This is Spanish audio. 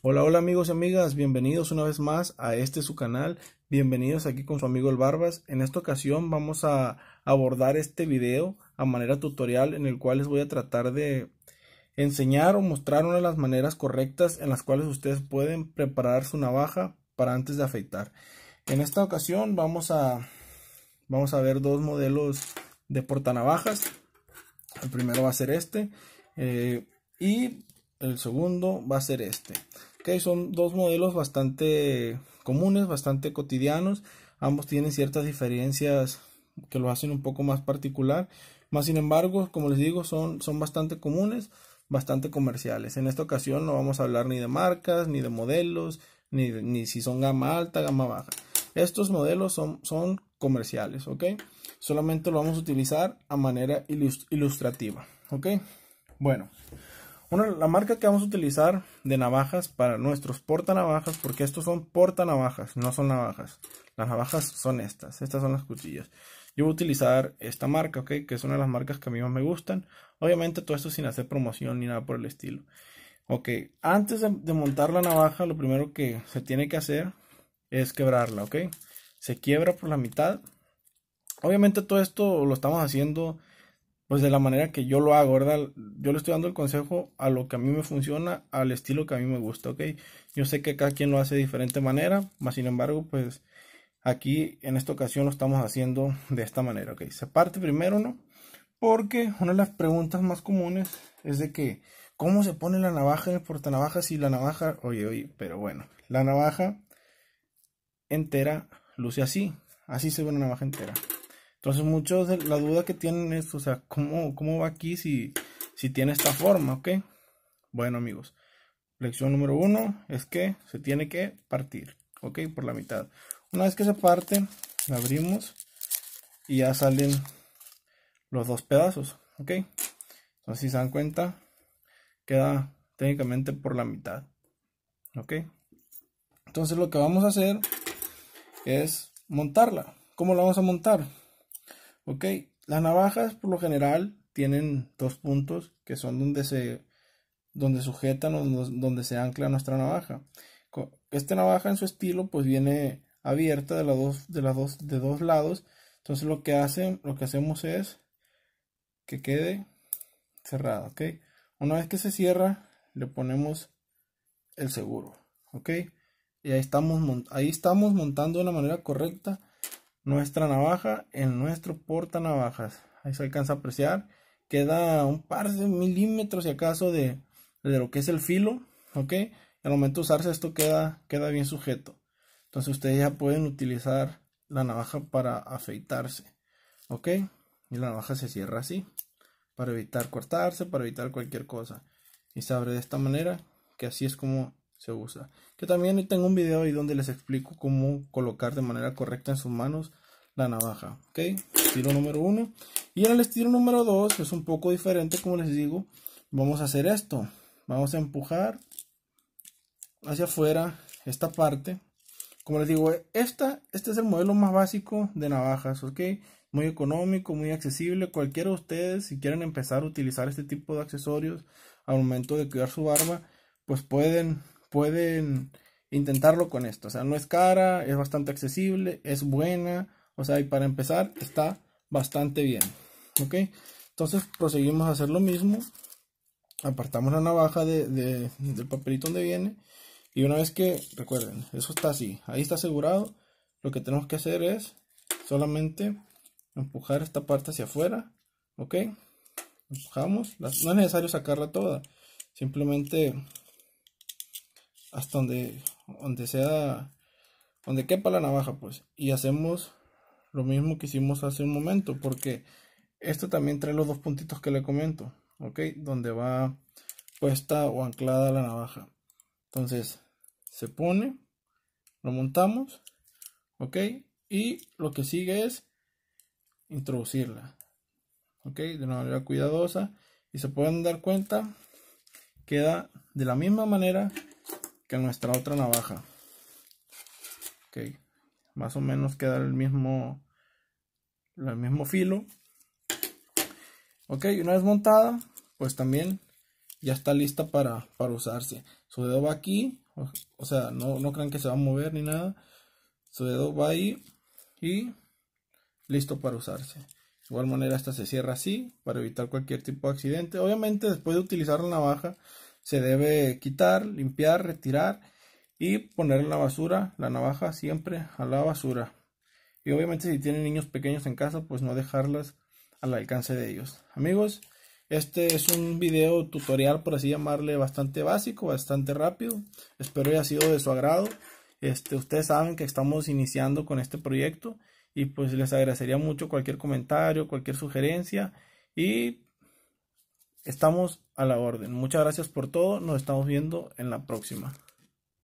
Hola, hola amigos y amigas, bienvenidos una vez más a este su canal, bienvenidos aquí con su amigo el Barbas. En esta ocasión vamos a abordar este video a manera tutorial en el cual les voy a tratar de enseñar o mostrar una de las maneras correctas en las cuales ustedes pueden preparar su navaja para antes de afeitar. En esta ocasión vamos a, vamos a ver dos modelos de portanavajas. El primero va a ser este. Eh, y el segundo va a ser este. Okay, son dos modelos bastante comunes, bastante cotidianos. Ambos tienen ciertas diferencias que lo hacen un poco más particular. Más sin embargo, como les digo, son, son bastante comunes, bastante comerciales. En esta ocasión no vamos a hablar ni de marcas, ni de modelos, ni, ni si son gama alta, gama baja. Estos modelos son, son comerciales, ¿ok? Solamente lo vamos a utilizar a manera ilustrativa, ¿ok? Bueno, la marca que vamos a utilizar de navajas para nuestros porta navajas porque estos son porta navajas no son navajas. Las navajas son estas, estas son las cuchillas. Yo voy a utilizar esta marca, ¿ok? Que es una de las marcas que a mí más me gustan. Obviamente todo esto sin hacer promoción ni nada por el estilo. Ok, antes de, montar la navaja, lo primero que se tiene que hacer es quebrarla, ¿ok? Se quiebra por la mitad. Obviamente todo esto lo estamos haciendo pues de la manera que yo lo hago, ¿verdad? Yo le estoy dando el consejo a lo que a mí me funciona, al estilo que a mí me gusta, ¿ok? Yo sé que cada quien lo hace de diferente manera, más sin embargo, pues aquí en esta ocasión lo estamos haciendo de esta manera, ¿ok? Se parte primero, ¿no? Porque una de las preguntas más comunes es de que, ¿cómo se pone la navaja de porta portanavajas si la navaja, oye, oye, pero bueno, la navaja entera luce así, así se ve una navaja entera. Entonces muchos de la duda que tienen es, o sea, ¿cómo, cómo va aquí si, si tiene esta forma? ¿Ok? Bueno amigos, lección número uno es que se tiene que partir, ¿ok? Por la mitad. Una vez que se parte, la abrimos y ya salen los dos pedazos, ¿ok? Entonces si se dan cuenta, queda técnicamente por la mitad, ¿ok? Entonces lo que vamos a hacer es montarla. ¿Cómo la vamos a montar? Ok, las navajas por lo general tienen dos puntos que son donde se donde sujetan o donde se ancla nuestra navaja. Esta navaja en su estilo pues viene abierta de, las dos, de, las dos, de dos lados. Entonces lo que, hacen, lo que hacemos es que quede cerrada. ¿ok? Una vez que se cierra le ponemos el seguro. ¿ok? Y ahí estamos, ahí estamos montando de una manera correcta nuestra navaja en nuestro porta navajas. Ahí se alcanza a apreciar. Queda un par de milímetros, si acaso, de, de lo que es el filo. ¿Ok? Al momento de usarse esto queda, queda bien sujeto. Entonces ustedes ya pueden utilizar la navaja para afeitarse. ¿Ok? Y la navaja se cierra así. Para evitar cortarse, para evitar cualquier cosa. Y se abre de esta manera. Que así es como se usa. Que también tengo un video ahí donde les explico cómo colocar de manera correcta en sus manos la navaja. ¿Ok? Estilo número uno. Y en el estilo número dos es un poco diferente, como les digo. Vamos a hacer esto. Vamos a empujar hacia afuera esta parte. Como les digo, esta, este es el modelo más básico de navajas, ¿ok? Muy económico, muy accesible. Cualquiera de ustedes, si quieren empezar a utilizar este tipo de accesorios al momento de cuidar su barba, pues pueden pueden intentarlo con esto. O sea, no es cara, es bastante accesible, es buena. O sea, y para empezar está bastante bien. ¿Ok? Entonces proseguimos a hacer lo mismo. Apartamos la navaja del papelito donde viene. Y una vez que, recuerden, eso está así. Ahí está asegurado. Lo que tenemos que hacer es solamente empujar esta parte hacia afuera. ¿Ok? Empujamos. no es necesario sacarla toda. Simplemente hasta donde, donde sea, donde quepa la navaja, pues. Y hacemos lo mismo que hicimos hace un momento, porque esto también trae los dos puntitos que le comento, ¿ok? Donde va puesta o anclada la navaja. Entonces, se pone, lo montamos, ¿ok? Y lo que sigue es introducirla, ¿ok? De una manera cuidadosa y se pueden dar cuenta, queda de la misma manera que nuestra otra navaja. Ok. Más o menos queda el mismo, el mismo filo. Ok, una vez montada, pues también ya está lista para, usarse. Su dedo va aquí, o, sea, no, no crean que se va a mover ni nada. Su dedo va ahí y listo para usarse. De igual manera, esta se cierra así para evitar cualquier tipo de accidente. Obviamente, después de utilizar la navaja, se debe quitar, limpiar, retirar y poner en la basura la navaja siempre a la basura. Y obviamente si tienen niños pequeños en casa, pues no dejarlas al alcance de ellos. Amigos, este es un video tutorial, por así llamarle, bastante básico, bastante rápido. Espero haya sido de su agrado. Este, ustedes saben que estamos iniciando con este proyecto y pues les agradecería mucho cualquier comentario, cualquier sugerencia y estamos a la orden. Muchas gracias por todo. Nos estamos viendo en la próxima.